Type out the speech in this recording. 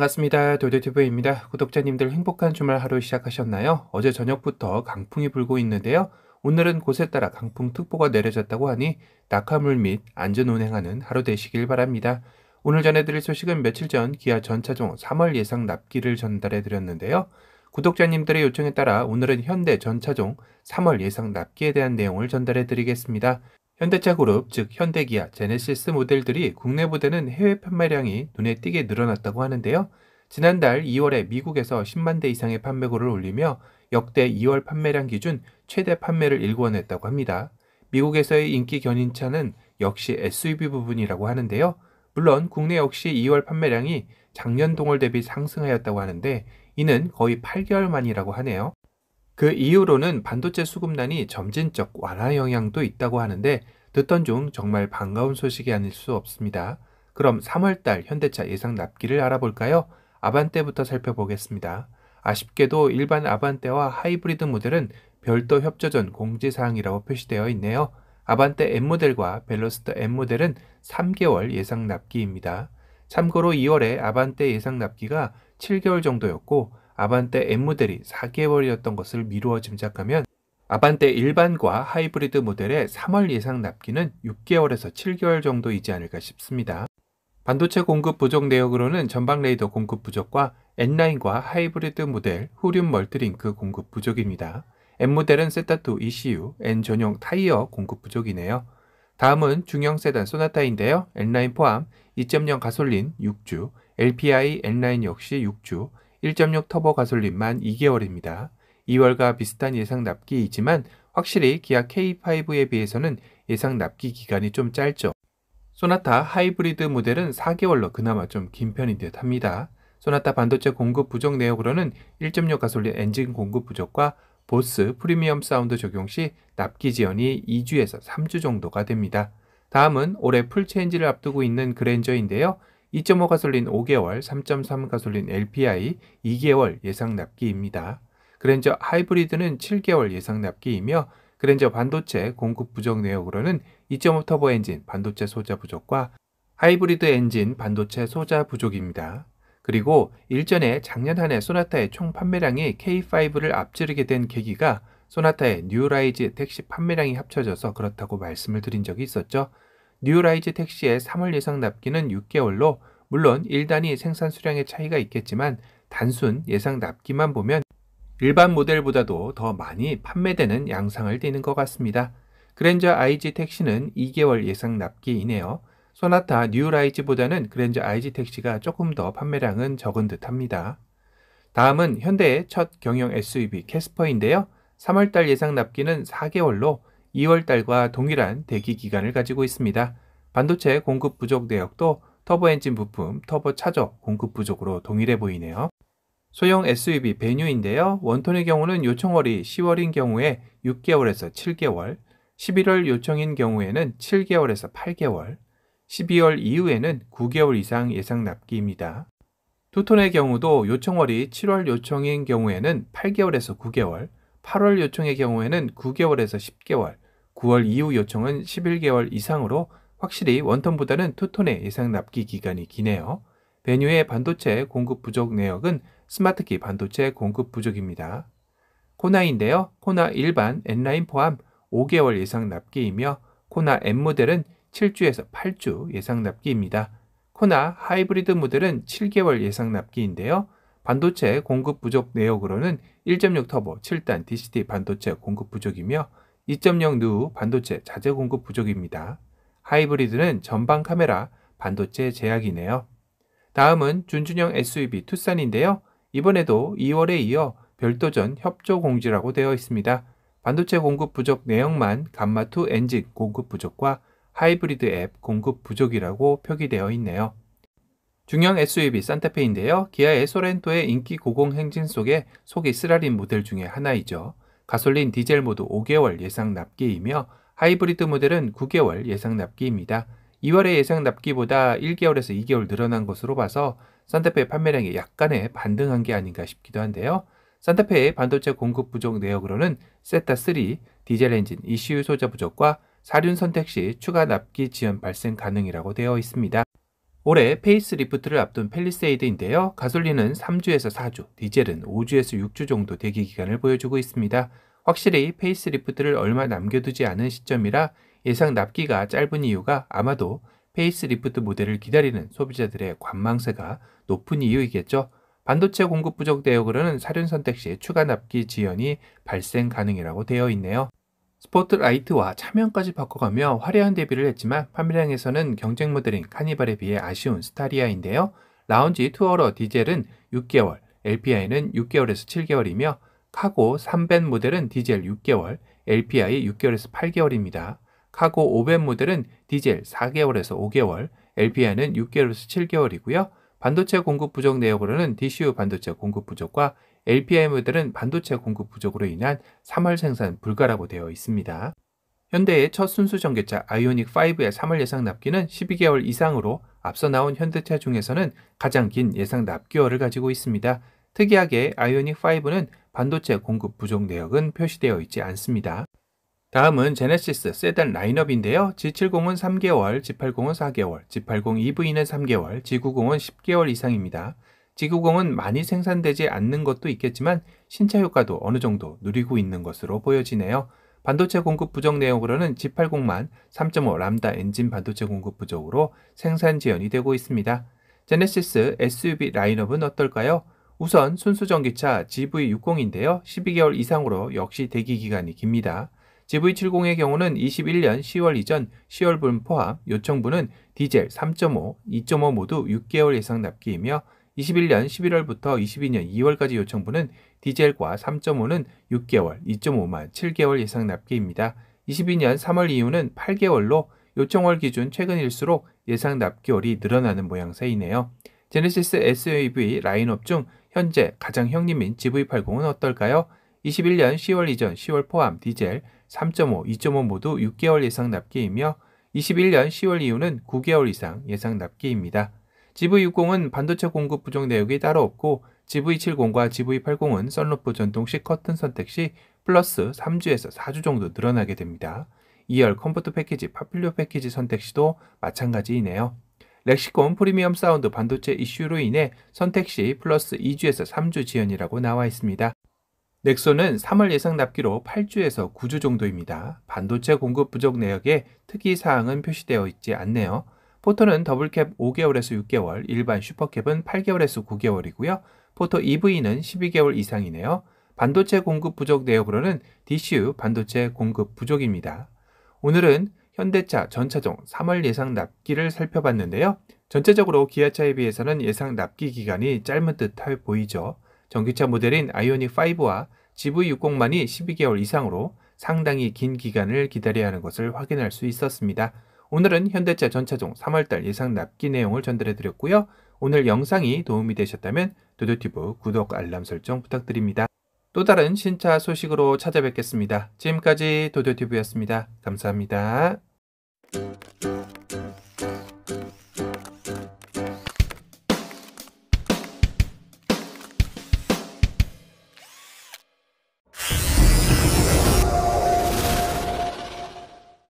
반갑습니다. 도대튜브입니다 구독자님들 행복한 주말 하루 시작하셨나요? 어제 저녁부터 강풍이 불고 있는데요. 오늘은 곳에 따라 강풍특보가 내려졌다고 하니 낙하물 및 안전운행하는 하루 되시길 바랍니다. 오늘 전해드릴 소식은 며칠 전 기아 전차종 3월 예상 납기를 전달해드렸는데요. 구독자님들의 요청에 따라 오늘은 현대 전차종 3월 예상 납기에 대한 내용을 전달해드리겠습니다. 현대차그룹, 즉 현대기아, 제네시스 모델들이 국내보다는 해외 판매량이 눈에 띄게 늘어났다고 하는데요. 지난달 2월에 미국에서 10만 대 이상의 판매고를 올리며 역대 2월 판매량 기준 최대 판매를 일궈냈다고 합니다. 미국에서의 인기 견인차는 역시 SUV 부분이라고 하는데요. 물론 국내 역시 2월 판매량이 작년 동월 대비 상승하였다고 하는데 이는 거의 8개월 만이라고 하네요. 그 이후로는 반도체 수급난이 점진적 완화 영향도 있다고 하는데 듣던 중 정말 반가운 소식이 아닐 수 없습니다. 그럼 3월달 현대차 예상 납기를 알아볼까요? 아반떼부터 살펴보겠습니다. 아쉽게도 일반 아반떼와 하이브리드 모델은 별도 협조전 공지사항이라고 표시되어 있네요. 아반떼 M 모델과 벨로스터 M 모델은 3개월 예상 납기입니다. 참고로 2월에 아반떼 예상 납기가 7개월 정도였고 아반떼 M 모델이 4개월이었던 것을 미루어 짐작하면 아반떼 일반과 하이브리드 모델의 3월 예상 납기는 6개월에서 7개월 정도이지 않을까 싶습니다. 반도체 공급 부족 내역으로는 전방 레이더 공급 부족과 n 9과 하이브리드 모델 후륜 멀티링크 공급 부족입니다. M 모델은 세타2 ECU, N 전용 타이어 공급 부족이네요. 다음은 중형 세단 소나타인데요. n 9 포함 2.0 가솔린 6주, LPI n 9 역시 6주, 1.6 터보 가솔린만 2개월입니다. 2월과 비슷한 예상 납기이지만 확실히 기아 K5에 비해서는 예상 납기 기간이 좀 짧죠. 소나타 하이브리드 모델은 4개월로 그나마 좀 긴 편인 듯 합니다. 소나타 반도체 공급 부족 내역으로는 1.6 가솔린 엔진 공급 부족과 보스 프리미엄 사운드 적용 시 납기 지연이 2주에서 3주 정도가 됩니다. 다음은 올해 풀체인지를 앞두고 있는 그랜저인데요. 2.5 가솔린 5개월, 3.3 가솔린 LPI 2개월 예상 납기입니다. 그랜저 하이브리드는 7개월 예상 납기이며 그랜저 반도체 공급 부족 내역으로는 2.5 터보 엔진 반도체 소자 부족과 하이브리드 엔진 반도체 소자 부족입니다. 그리고 일전에 작년 한 해 소나타의 총 판매량이 K5를 앞지르게 된 계기가 소나타의 뉴라이즈 택시 판매량이 합쳐져서 그렇다고 말씀을 드린 적이 있었죠. 뉴라이즈 택시의 3월 예상 납기는 6개월로 물론 1단위 생산 수량의 차이가 있겠지만 단순 예상 납기만 보면 일반 모델보다도 더 많이 판매되는 양상을 띠는 것 같습니다. 그랜저 IG 택시는 2개월 예상 납기이네요. 소나타 뉴라이즈보다는 그랜저 IG 택시가 조금 더 판매량은 적은 듯합니다. 다음은 현대의 첫 경영 SUV 캐스퍼인데요. 3월달 예상 납기는 4개월로 2월 달과 동일한 대기 기간을 가지고 있습니다. 반도체 공급 부족 내역도 터보 엔진 부품, 터보 차적 공급 부족으로 동일해 보이네요. 소형 SUV 베뉴인데요. 원톤의 경우는 요청월이 10월인 경우에 6개월에서 7개월, 11월 요청인 경우에는 7개월에서 8개월, 12월 이후에는 9개월 이상 예상 납기입니다. 투톤의 경우도 요청월이 7월 요청인 경우에는 8개월에서 9개월, 8월 요청의 경우에는 9개월에서 10개월, 9월 이후 요청은 11개월 이상으로 확실히 원톤보다는 투톤의 예상 납기 기간이 기네요. 베뉴의 반도체 공급 부족 내역은 스마트키 반도체 공급 부족입니다. 코나인데요. 코나 일반 N라인 포함 5개월 예상 납기이며 코나 M 모델은 7주에서 8주 예상 납기입니다. 코나 하이브리드 모델은 7개월 예상 납기인데요. 반도체 공급 부족 내역으로는 1.6 터보 7단 DCT 반도체 공급 부족이며 2.0 누 반도체 자재 공급 부족입니다. 하이브리드는 전방 카메라 반도체 제약이네요. 다음은 준준형 SUV 투싼인데요. 이번에도 2월에 이어 별도전 협조 공지라고 되어 있습니다. 반도체 공급 부족 내역만 감마2 엔진 공급 부족과 하이브리드 앱 공급 부족이라고 표기되어 있네요. 중형 SUV 산타페인데요. 기아의 소렌토의 인기 고공 행진 속에 속이 쓰라린 모델 중에 하나이죠. 가솔린 디젤 모두 5개월 예상 납기이며 하이브리드 모델은 9개월 예상 납기입니다. 2월의 예상 납기보다 1개월에서 2개월 늘어난 것으로 봐서 산타페 판매량이 약간의 반등한 게 아닌가 싶기도 한데요. 산타페의 반도체 공급 부족 내역으로는 세타3, 디젤 엔진, ECU 소자 부족과 사륜 선택 시 추가 납기 지연 발생 가능이라고 되어 있습니다. 올해 페이스리프트를 앞둔 펠리세이드인데요. 가솔린은 3주에서 4주, 디젤은 5주에서 6주 정도 대기 기간을 보여주고 있습니다. 확실히 페이스리프트를 얼마 남겨두지 않은 시점이라 예상 납기가 짧은 이유가 아마도 페이스리프트 모델을 기다리는 소비자들의 관망세가 높은 이유이겠죠. 반도체 공급 부족 대역으로는 사륜 선택 시 추가 납기 지연이 발생 가능이라고 되어 있네요. 스포트라이트와 차면까지 바꿔가며 화려한 데뷔를 했지만 판매량에서는 경쟁 모델인 카니발에 비해 아쉬운 스타리아인데요. 라운지 투어러 디젤은 6개월, LPI는 6개월에서 7개월이며 카고 3밴 모델은 디젤 6개월, LPI 6개월에서 8개월입니다. 카고 5밴 모델은 디젤 4개월에서 5개월, LPI는 6개월에서 7개월이고요. 반도체 공급 부족 내역으로는 DCU 반도체 공급 부족과 LPI 모델은 반도체 공급 부족으로 인한 3월 생산 불가라고 되어 있습니다. 현대의 첫 순수 전기차 아이오닉 5의 3월 예상 납기는 12개월 이상으로 앞서 나온 현대차 중에서는 가장 긴 예상 납기월을 가지고 있습니다. 특이하게 아이오닉 5는 반도체 공급 부족 내역은 표시되어 있지 않습니다. 다음은 제네시스 세단 라인업인데요. G70은 3개월, G80은 4개월, G80 EV는 3개월, G90은 10개월 이상입니다. 지구공은 많이 생산되지 않는 것도 있겠지만 신차 효과도 어느 정도 누리고 있는 것으로 보여지네요. 반도체 공급 부족 내역으로는 G80만 3.5 람다 엔진 반도체 공급 부족으로 생산 지연이 되고 있습니다. 제네시스 SUV 라인업은 어떨까요? 우선 순수 전기차 GV60인데요. 12개월 이상으로 역시 대기 기간이 깁니다. GV70의 경우는 21년 10월 이전 10월분 포함 요청분은 디젤 3.5, 2.5 모두 6개월 이상 납기이며 21년 11월부터 22년 2월까지 요청분은 디젤과 3.5는 6개월, 2.5만 7개월 예상 납기입니다. 22년 3월 이후는 8개월로 요청월 기준 최근일수록 예상 납기월이 늘어나는 모양새이네요. 제네시스 SUV 라인업 중 현재 가장 형님인 GV80은 어떨까요? 21년 10월 이전 10월 포함 디젤 3.5, 2.5 모두 6개월 예상 납기이며 21년 10월 이후는 9개월 이상 예상 납기입니다. GV60은 반도체 공급 부족 내역이 따로 없고 GV70과 GV80은 썬루프 전동식 커튼 선택 시 플러스 3주에서 4주 정도 늘어나게 됩니다. 2열 컴포트 패키지, 파필료 패키지 선택 시도 마찬가지이네요. 렉시콘 프리미엄 사운드 반도체 이슈로 인해 선택 시 플러스 2주에서 3주 지연이라고 나와 있습니다. 넥소는 3월 예상 납기로 8주에서 9주 정도입니다. 반도체 공급 부족 내역에 특이 사항은 표시되어 있지 않네요. 포토는 더블캡 5개월에서 6개월, 일반 슈퍼캡은 8개월에서 9개월이고요. 포토 EV는 12개월 이상이네요. 반도체 공급 부족 내역으로는 DCU 반도체 공급 부족입니다. 오늘은 현대차 전차종 3월 예상 납기를 살펴봤는데요. 전체적으로 기아차에 비해서는 예상 납기 기간이 짧은 듯해 보이죠. 전기차 모델인 아이오닉5와 GV60만이 12개월 이상으로 상당히 긴 기간을 기다려야 하는 것을 확인할 수 있었습니다. 오늘은 현대차 전차종 3월달 예상 납기 내용을 전달해드렸고요. 오늘 영상이 도움이 되셨다면 도도티브 구독 알람 설정 부탁드립니다. 또 다른 신차 소식으로 찾아뵙겠습니다. 지금까지 도도티브였습니다 감사합니다.